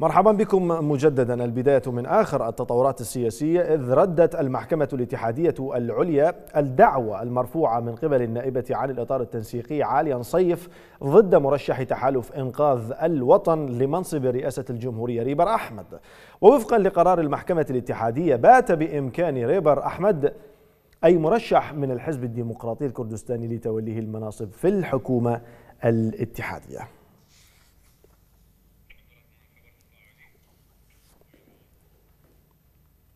مرحبا بكم مجددا البداية من آخر التطورات السياسية إذ ردت المحكمة الاتحادية العليا الدعوة المرفوعة من قبل النائبة عن الإطار التنسيقي عاليا صيف ضد مرشح تحالف إنقاذ الوطن لمنصب رئاسة الجمهورية ريبر أحمد ووفقا لقرار المحكمة الاتحادية بات بإمكان ريبر أحمد أي مرشح من الحزب الديمقراطي الكردستاني لتوليه المناصب في الحكومة الاتحادية